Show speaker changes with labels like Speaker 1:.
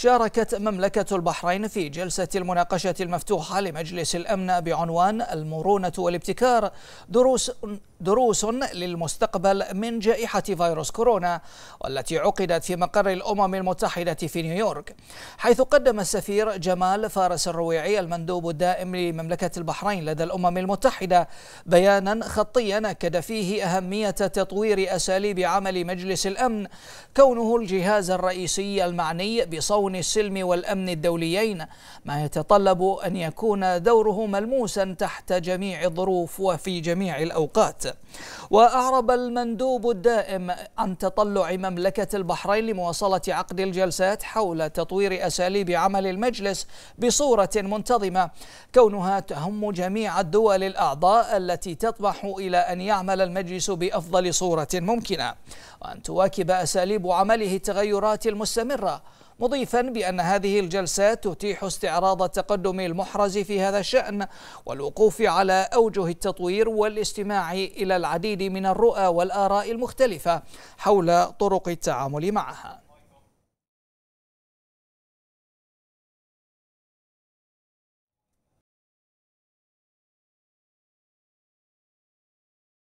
Speaker 1: شاركت مملكة البحرين في جلسة المناقشة المفتوحة لمجلس الأمن بعنوان المرونة والابتكار دروس دروس للمستقبل من جائحة فيروس كورونا والتي عقدت في مقر الأمم المتحدة في نيويورك حيث قدم السفير جمال فارس الرويعي المندوب الدائم لمملكة البحرين لدى الأمم المتحدة بيانا خطيا أكد فيه أهمية تطوير أساليب عمل مجلس الأمن كونه الجهاز الرئيسي المعني بصون السلم والأمن الدوليين ما يتطلب أن يكون دوره ملموسا تحت جميع الظروف وفي جميع الأوقات وأعرب المندوب الدائم عن تطلع مملكة البحرين لمواصلة عقد الجلسات حول تطوير أساليب عمل المجلس بصورة منتظمة كونها تهم جميع الدول الأعضاء التي تطمح إلى أن يعمل المجلس بأفضل صورة ممكنة وأن تواكب أساليب عمله التغيرات المستمرة مضيفا بأن هذه الجلسات تتيح استعراض التقدم المحرز في هذا الشأن والوقوف على أوجه التطوير والاستماع إلى العديد من الرؤى والآراء المختلفة حول طرق التعامل معها